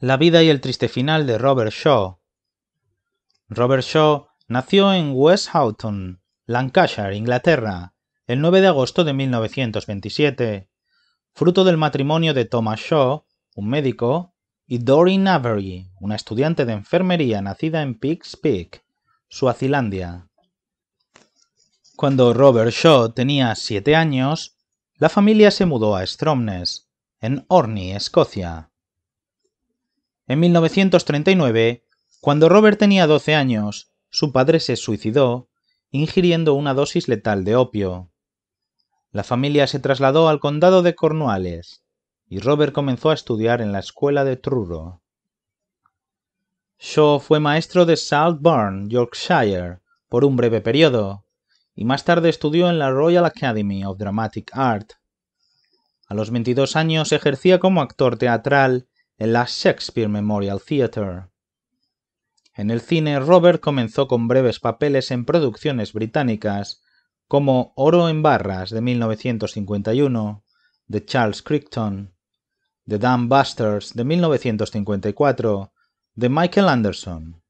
La vida y el triste final de Robert Shaw. Robert Shaw nació en West Houghton, Lancashire, Inglaterra, el 9 de agosto de 1927, fruto del matrimonio de Thomas Shaw, un médico, y Doreen Avery, una estudiante de enfermería nacida en Pig's Peak, Suazilandia. Cuando Robert Shaw tenía siete años, la familia se mudó a Stromness, en Orney, Escocia en 1939, cuando Robert tenía 12 años, su padre se suicidó ingiriendo una dosis letal de opio. La familia se trasladó al condado de Cornualles y Robert comenzó a estudiar en la escuela de Truro. Shaw fue maestro de Southbourne, Yorkshire, por un breve periodo, y más tarde estudió en la Royal Academy of Dramatic Art. A los 22 años ejercía como actor teatral en la Shakespeare Memorial Theatre. En el cine, Robert comenzó con breves papeles en producciones británicas, como Oro en Barras de 1951, de Charles Crichton, The Dan Busters de 1954, de Michael Anderson,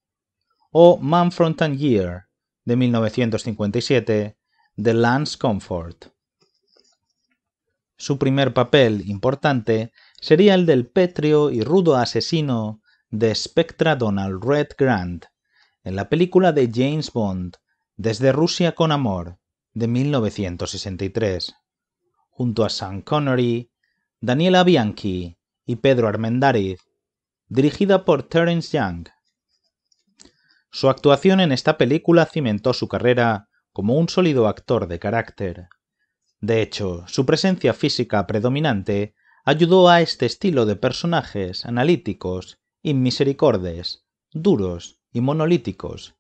o Man and Year de 1957, de Lance Comfort. Su primer papel importante sería el del pétreo y rudo asesino de Spectra Donald Red Grant en la película de James Bond Desde Rusia con Amor de 1963, junto a Sam Connery, Daniela Bianchi y Pedro Armendáriz, dirigida por Terence Young. Su actuación en esta película cimentó su carrera como un sólido actor de carácter. De hecho, su presencia física predominante ayudó a este estilo de personajes analíticos, y misericordes, duros y monolíticos,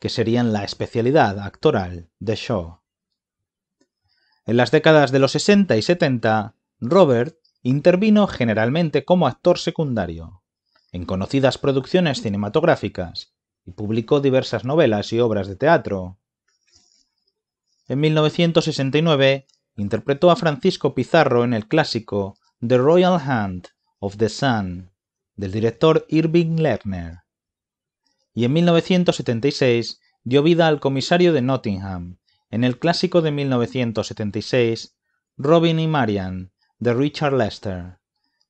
que serían la especialidad actoral de Shaw. En las décadas de los 60 y 70, Robert intervino generalmente como actor secundario, en conocidas producciones cinematográficas, y publicó diversas novelas y obras de teatro. En 1969 interpretó a Francisco Pizarro en el clásico The Royal Hand of the Sun del director Irving Lerner. Y en 1976 dio vida al comisario de Nottingham en el clásico de 1976 Robin y Marian de Richard Lester,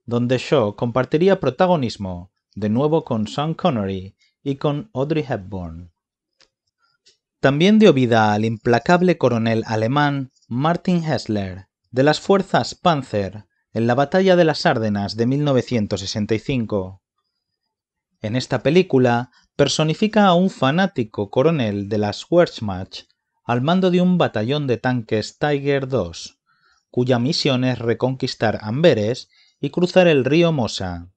donde Shaw compartiría protagonismo de nuevo con Sean Connery y con Audrey Hepburn. También dio vida al implacable coronel alemán Martin Hessler de las fuerzas Panzer en la batalla de las Árdenas de 1965. En esta película personifica a un fanático coronel de las Wehrmacht al mando de un batallón de tanques Tiger II, cuya misión es reconquistar Amberes y cruzar el río Mosa,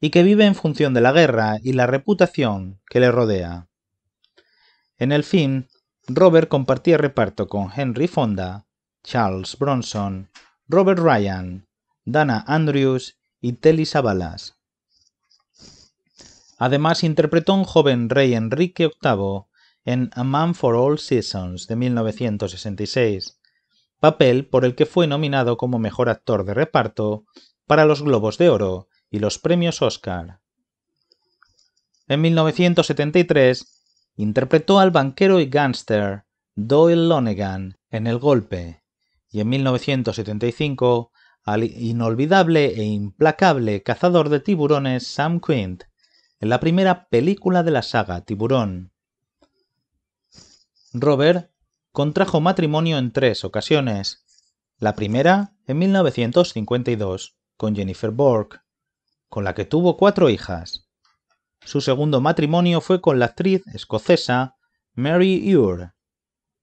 y que vive en función de la guerra y la reputación que le rodea. En el film, Robert compartía reparto con Henry Fonda, Charles Bronson, Robert Ryan, Dana Andrews y Telly Savalas. Además interpretó a un joven rey Enrique VIII en A Man for All Seasons de 1966, papel por el que fue nominado como mejor actor de reparto para los Globos de Oro y los premios Oscar. En 1973 interpretó al banquero y gángster Doyle Lonegan en El Golpe y en 1975 al inolvidable e implacable cazador de tiburones Sam Quint en la primera película de la saga Tiburón. Robert contrajo matrimonio en tres ocasiones. La primera en 1952 con Jennifer Bourke, con la que tuvo cuatro hijas. Su segundo matrimonio fue con la actriz escocesa Mary Ure,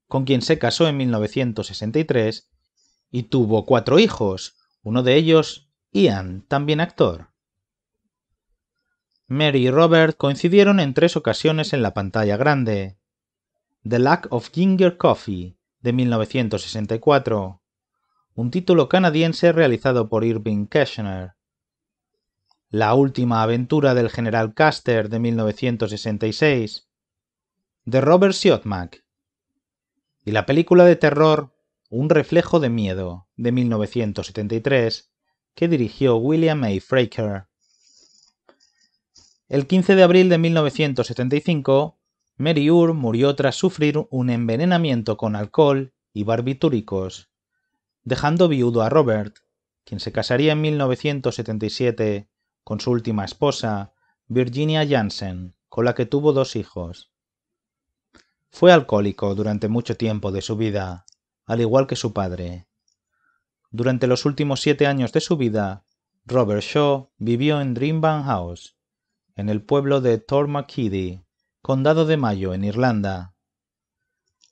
con quien se casó en 1963 y tuvo cuatro hijos, uno de ellos Ian, también actor. Mary y Robert coincidieron en tres ocasiones en la pantalla grande. The Lack of Ginger Coffee, de 1964, un título canadiense realizado por Irving Keshner. La última aventura del general Caster, de 1966, de Robert Siotmak. Y la película de terror un reflejo de miedo, de 1973, que dirigió William A. Fraker. El 15 de abril de 1975, Mary Ur murió tras sufrir un envenenamiento con alcohol y barbitúricos, dejando viudo a Robert, quien se casaría en 1977 con su última esposa, Virginia Jansen, con la que tuvo dos hijos. Fue alcohólico durante mucho tiempo de su vida al igual que su padre. Durante los últimos siete años de su vida, Robert Shaw vivió en Dreamban House, en el pueblo de Tormakiddy, condado de Mayo, en Irlanda.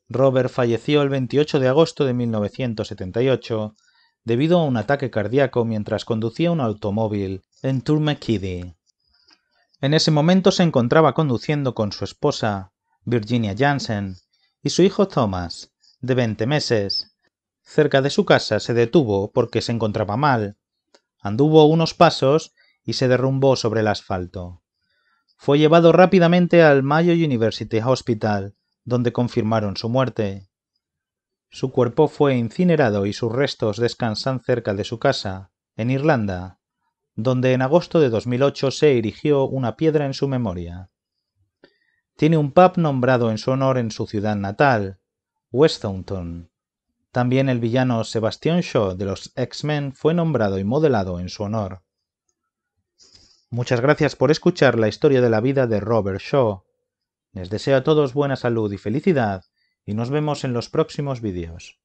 Robert falleció el 28 de agosto de 1978 debido a un ataque cardíaco mientras conducía un automóvil en Tormakiddy. En ese momento se encontraba conduciendo con su esposa, Virginia Jansen, y su hijo Thomas, de 20 meses. Cerca de su casa se detuvo porque se encontraba mal. Anduvo unos pasos y se derrumbó sobre el asfalto. Fue llevado rápidamente al Mayo University Hospital, donde confirmaron su muerte. Su cuerpo fue incinerado y sus restos descansan cerca de su casa, en Irlanda, donde en agosto de 2008 se erigió una piedra en su memoria. Tiene un pub nombrado en su honor en su ciudad natal, Westonton. También el villano Sebastian Shaw de los X-Men fue nombrado y modelado en su honor. Muchas gracias por escuchar la historia de la vida de Robert Shaw. Les deseo a todos buena salud y felicidad y nos vemos en los próximos vídeos.